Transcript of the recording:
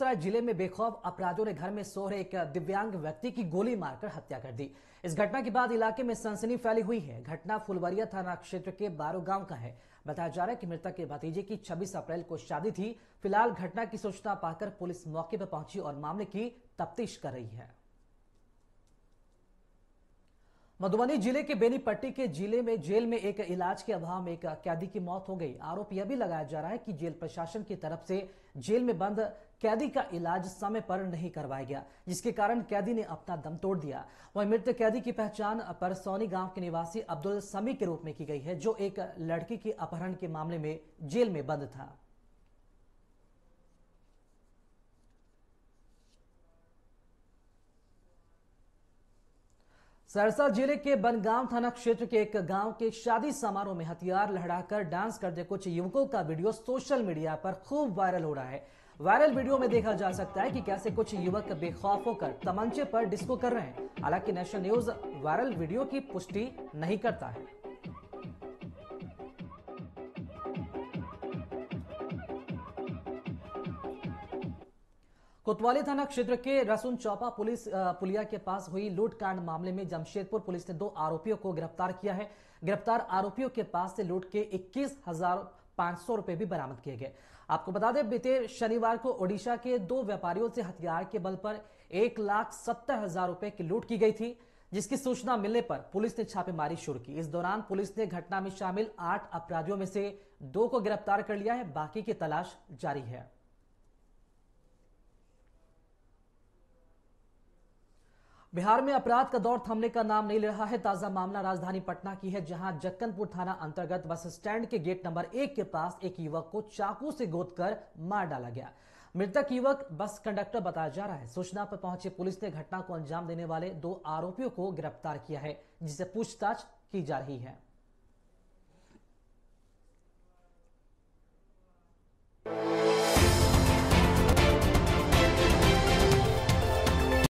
बेगूसराय जिले में बेखौफ अपराधियों ने घर में सो रहे एक दिव्यांग व्यक्ति की गोली मारकर हत्या कर दी इस घटना के बाद इलाके में सनसनी फैली हुई है घटना फुलवरिया थाना क्षेत्र के बारो गांव का है बताया जा रहा है कि मृतक के भतीजे की 26 अप्रैल को शादी थी फिलहाल घटना की सूचना पाकर पुलिस मौके पर पहुंची और मामले की तफ्तीश कर रही है मधुबनी जिले के बेनीपट्टी के जिले में जेल में एक इलाज के अभाव में एक कैदी की मौत हो गई आरोप यह भी लगाया जा रहा है कि जेल प्रशासन की तरफ से जेल में बंद कैदी का इलाज समय पर नहीं करवाया गया जिसके कारण कैदी ने अपना दम तोड़ दिया वह मृत कैदी की पहचान परसौनी गांव के निवासी अब्दुल समी के रूप में की गई है जो एक लड़की के अपहरण के मामले में जेल में बंद था सहरसा जिले के बनगांव थाना क्षेत्र के एक गांव के शादी समारोह में हथियार लहराकर डांस करते कुछ युवकों का वीडियो सोशल मीडिया पर खूब वायरल हो रहा है वायरल वीडियो में देखा जा सकता है कि कैसे कुछ युवक बेखौफ होकर तमंचे पर डिस्को कर रहे हैं हालांकि नेशनल न्यूज वायरल वीडियो की पुष्टि नहीं करता है कोतवाली थाना क्षेत्र के रसून चौपा पुलिस पुलिया के पास हुई लूटकांड मामले में जमशेदपुर पुलिस ने दो आरोपियों को गिरफ्तार किया है गिरफ्तार आरोपियों के पास से लूट के इक्कीस हजार पांच सौ रुपए भी बरामद किए गए आपको बता दें बीते शनिवार को ओडिशा के दो व्यापारियों से हथियार के बल पर एक लाख सत्तर हजार रुपए की लूट की गई थी जिसकी सूचना मिलने पर पुलिस ने छापेमारी शुरू की इस दौरान पुलिस ने घटना में शामिल आठ अपराधियों में से दो को गिरफ्तार कर लिया है बाकी की तलाश जारी है बिहार में अपराध का दौर थमने का नाम नहीं ले रहा है ताजा मामला राजधानी पटना की है जहां जक्कनपुर थाना अंतर्गत बस स्टैंड के गेट नंबर एक के पास एक युवक को चाकू से गोद कर मार डाला गया मृतक युवक बस कंडक्टर बताया जा रहा है सूचना पर पहुंची पुलिस ने घटना को अंजाम देने वाले दो आरोपियों को गिरफ्तार किया है जिसे पूछताछ की जा रही है